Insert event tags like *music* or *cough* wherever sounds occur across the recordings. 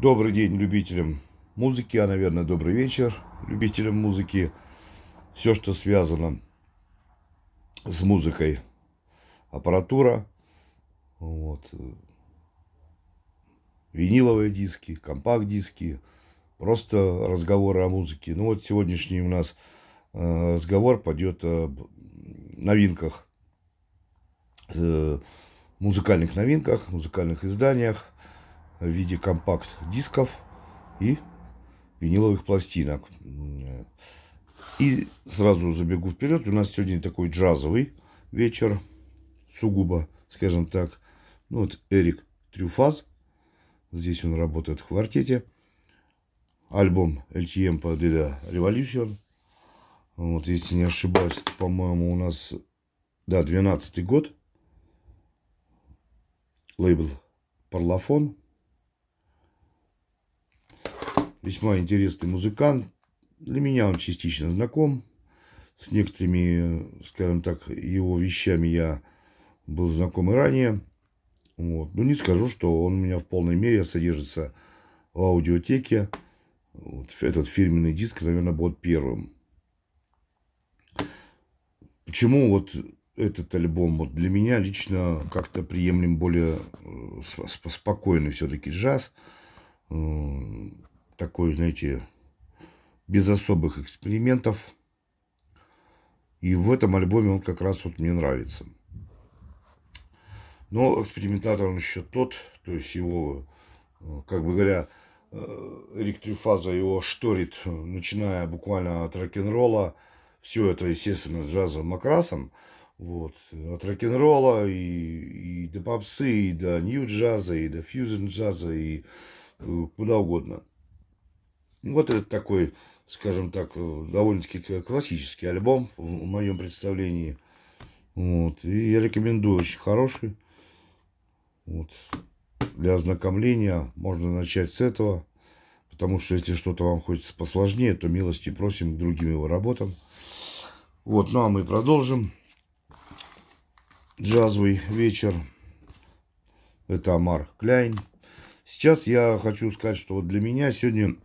Добрый день любителям музыки, а, наверное, добрый вечер любителям музыки. Все, что связано с музыкой, аппаратура, вот, виниловые диски, компакт-диски, просто разговоры о музыке. Ну вот сегодняшний у нас э, разговор пойдет о новинках, э, музыкальных новинках, музыкальных изданиях, в виде компакт-дисков и виниловых пластинок. И сразу забегу вперед. У нас сегодня такой джазовый вечер, сугубо, скажем так. Ну вот Эрик Трюфаз. Здесь он работает в квартете. Альбом LTM по Деда Revolution. Вот, если не ошибаюсь, по-моему, у нас, да, 12 год. Лейбл Парлафон весьма интересный музыкант. Для меня он частично знаком. С некоторыми, скажем так, его вещами я был знаком и ранее. Вот. Ну, не скажу, что он у меня в полной мере содержится в аудиотеке. Вот этот фирменный диск, наверное, будет первым. Почему вот этот альбом вот для меня лично как-то приемлем более э, спокойный все-таки джаз такой, знаете, без особых экспериментов. И в этом альбоме он как раз вот мне нравится. Но экспериментатор он еще тот, то есть его, э, как бы говоря, э, электрифаза его шторит, начиная буквально от рок-н-ролла. Все это, естественно, с джазовым окрасом. Вот. От рок-н-ролла и, и до попсы, и до нью-джаза, и до фьюзен-джаза, и э, куда угодно. Вот этот такой, скажем так, довольно-таки классический альбом в моем представлении. Вот. И я рекомендую, очень хороший. Вот. Для ознакомления можно начать с этого. Потому что если что-то вам хочется посложнее, то милости просим к другим его работам. Вот, ну а мы продолжим. Джазовый вечер. Это Амар Кляйн. Сейчас я хочу сказать, что вот для меня сегодня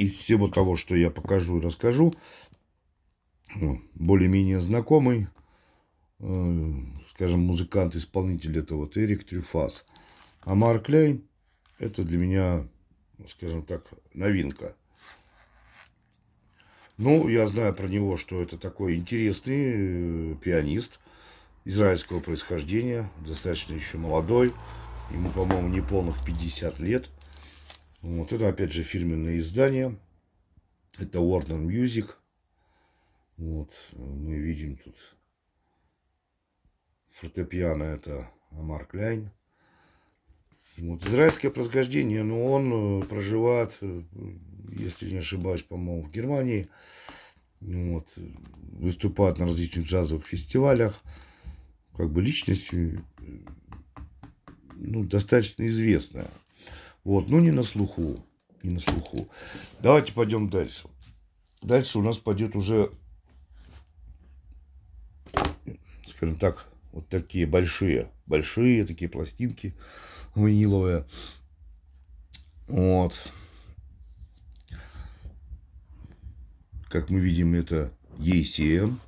из всего того, что я покажу и расскажу, ну, более-менее знакомый, э, скажем, музыкант-исполнитель, этого вот Эрик Трюфас. А Марк Лейн – это для меня, скажем так, новинка. Ну, я знаю про него, что это такой интересный э, пианист израильского происхождения, достаточно еще молодой, ему, по-моему, не полных 50 лет – вот это опять же фирменное издание. Это Warner Music. Вот мы видим тут фортепиано это Амар Кляйн. Вот, израильское происхождение, но он э, проживает, э, если не ошибаюсь, по-моему, в Германии. Вот, выступает на различных джазовых фестивалях. Как бы личность э, ну, достаточно известная. Вот, ну не на слуху, не на слуху. Давайте пойдем дальше. Дальше у нас пойдет уже, скажем так, вот такие большие, большие такие пластинки виниловые. Вот. Как мы видим, это ECM.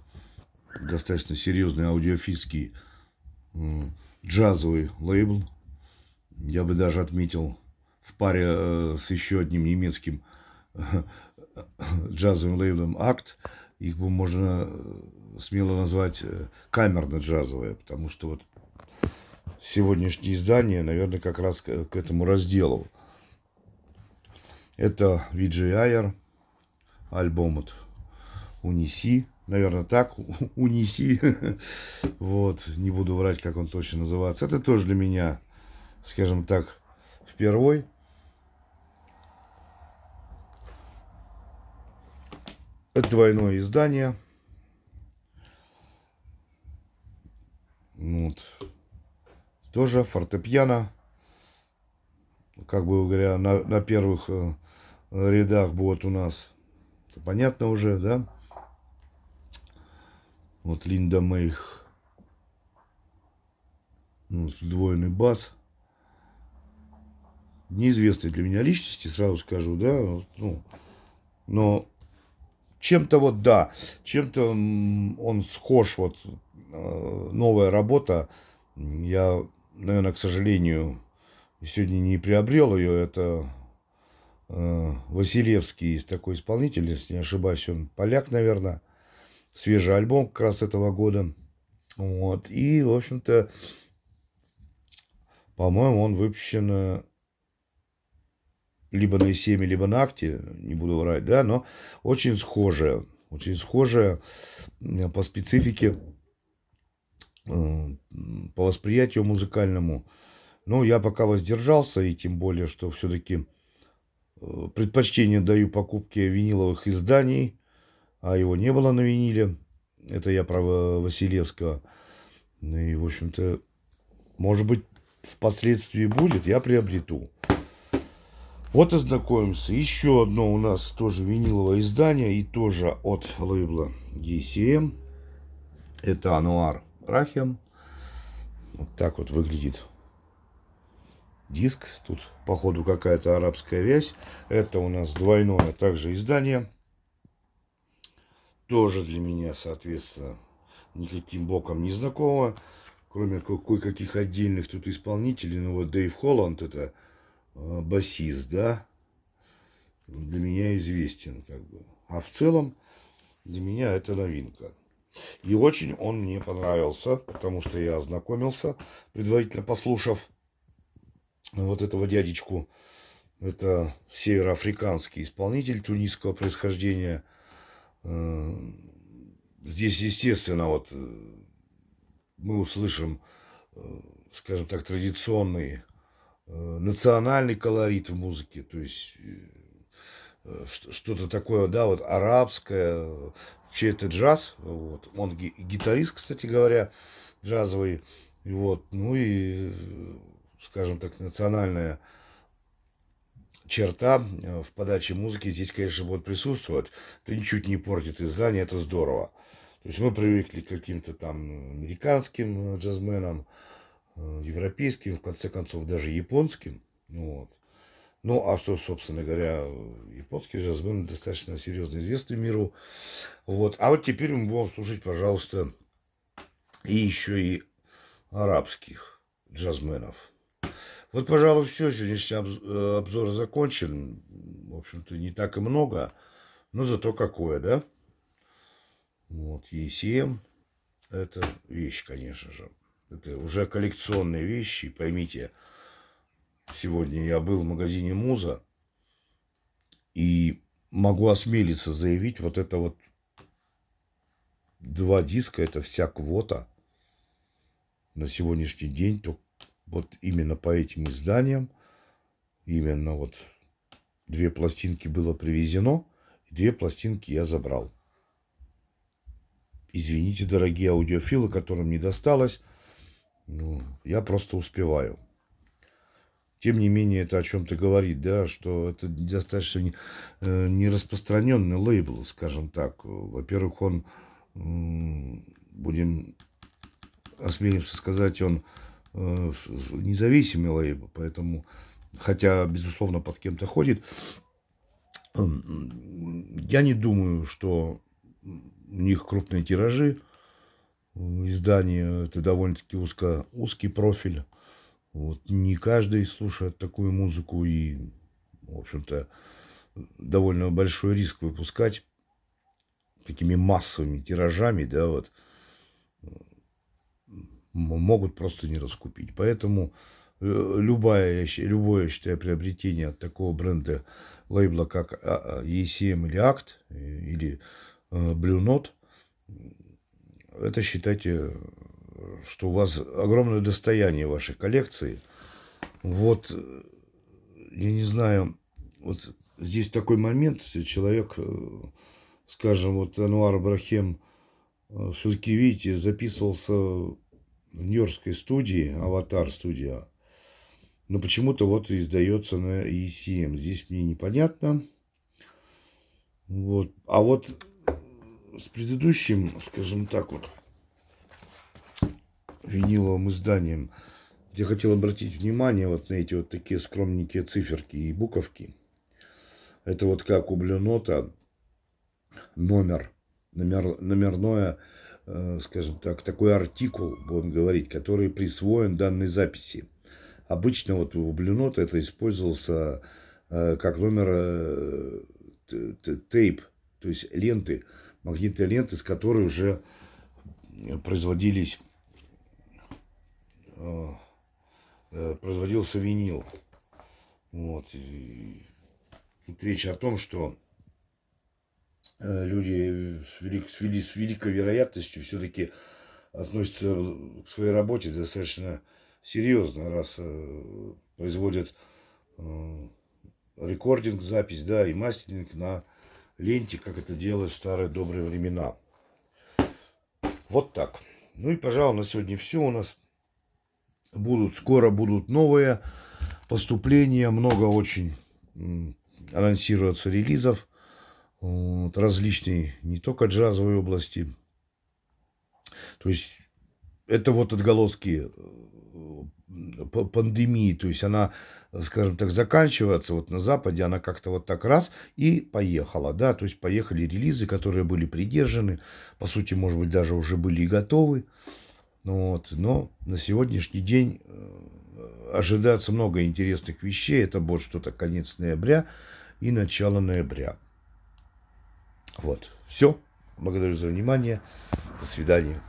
Достаточно серьезный аудиофильский джазовый лейбл. Я бы даже отметил в паре э, с еще одним немецким э, джазовым лейблом «Акт», их бы можно э, смело назвать камерно-джазовые, потому что вот сегодняшнее издание, наверное, как раз к, этому разделу. Это Виджи Айер, альбом от Униси, наверное, так, Униси, *laughs* вот, не буду врать, как он точно называется. Это тоже для меня, скажем так, впервой. Это двойное издание. Вот. Тоже фортепиано. Как бы говоря, на, на первых э, рядах будет у нас. Это понятно уже, да? Вот Линда Мейх. Ну, сдвоенный бас неизвестной для меня личности, сразу скажу, да, ну, но чем-то вот да, чем-то он схож, вот э, новая работа, я, наверное, к сожалению, сегодня не приобрел ее, это э, Василевский, есть такой исполнитель, если не ошибаюсь, он поляк, наверное, свежий альбом как раз этого года, вот, и, в общем-то, по-моему, он выпущен э, либо на Исеме, либо на Акте, не буду врать, да, но очень схожая, очень схожая э, по специфике, э, по восприятию музыкальному. Но я пока воздержался, и тем более, что все-таки э, предпочтение даю покупке виниловых изданий, а его не было на виниле. Это я про Василевского. Ну и, в общем-то, может быть, впоследствии будет, я приобрету. Вот и знакомимся. Еще одно у нас тоже виниловое издание и тоже от лейбла DCM. Это Ануар Рахим. Вот так вот выглядит диск. Тут, походу, какая-то арабская вязь. Это у нас двойное также издание. Тоже для меня, соответственно, никаким боком не знакомо. Кроме кое-каких отдельных тут исполнителей. Ну вот Дэйв Холланд это Э, басист, да, для меня известен, как бы. А в целом для меня это новинка. И очень он мне понравился, потому что я ознакомился, предварительно послушав вот этого дядечку. Это североафриканский исполнитель тунисского происхождения. Э, здесь, естественно, вот э, мы услышим, скажем так, традиционный Э, национальный колорит в музыке, то есть э, э, что-то такое, да, вот арабское, чей-то джаз, вот, он гитарист, кстати говоря, джазовый, вот, ну и, скажем так, национальная черта в подаче музыки здесь, конечно, будет присутствовать, это ничуть не портит издание, это здорово. То есть мы привыкли к каким-то там американским джазменам, Э, европейским, в конце концов, даже японским. Ну вот. Ну, а что, собственно говоря, японский джазмен достаточно серьезно известный миру. Вот. А вот теперь мы будем слушать, пожалуйста, и еще и арабских джазменов. Вот, пожалуй, все. Сегодняшний э, обзор закончен. В общем-то, не так и много, но зато какое, да? Вот, ECM – это вещь, конечно же. Это уже коллекционные вещи, поймите. Сегодня я был в магазине Муза и могу осмелиться заявить, вот это вот два диска, это вся квота на сегодняшний день, то вот именно по этим изданиям, именно вот две пластинки было привезено, две пластинки я забрал. Извините, дорогие аудиофилы, которым не досталось, ну, я просто успеваю. Тем не менее, это о чем-то говорит, да, что это достаточно э, нераспространенный лейбл, скажем так. Во-первых, он, будем осмелимся сказать, он э, независимый лейбл, поэтому, хотя, безусловно, под кем-то ходит, эм, я не думаю, что у них крупные тиражи, издание. Это довольно-таки узко, узкий профиль. Вот не каждый слушает такую музыку и, в общем-то, довольно большой риск выпускать такими массовыми тиражами, да, вот, могут просто не раскупить. Поэтому э, любое, любое, я считаю, приобретение от такого бренда лейбла, как ECM а, а, или Act, э, или Blue э, Note, это считайте, э, что у вас огромное достояние вашей коллекции. Вот, э, я не знаю, вот здесь такой момент, человек, э, скажем, вот Ануар Брахем все-таки, видите, записывался в Нью-Йоркской студии, Аватар студия, но почему-то вот издается на ECM. Здесь мне непонятно. Вот. А вот с предыдущим, скажем так, вот виниловым изданием, я хотел обратить внимание вот на эти вот такие скромненькие циферки и буковки. Это вот как у Блюнота номер, номер номерное, э, скажем так, такой артикул, будем говорить, который присвоен данной записи. Обычно вот у Блюнота это использовался э, как номер э, тейп, то есть ленты, магнитные ленты, с которой уже э, производились э, э, производился винил. Вот. И тут речь о том, что люди с, велик, с, вели, с великой вероятностью все-таки относятся к своей работе достаточно серьезно, раз производят рекординг, запись, да, и мастеринг на ленте, как это делалось в старые добрые времена. Вот так. Ну и, пожалуй, на сегодня все у нас. Будут, скоро будут новые поступления, много очень анонсируется релизов вот, различные, не только джазовой области. То есть это вот отголоски э, пандемии, то есть она скажем так, заканчиваться. Вот на Западе она как-то вот так раз и поехала, да, то есть поехали релизы, которые были придержаны, по сути, может быть, даже уже были и готовы. Вот. Но на сегодняшний день э, ожидается много интересных вещей. Это будет что-то конец ноября и начало ноября. Вот. Все. Благодарю за внимание. До свидания.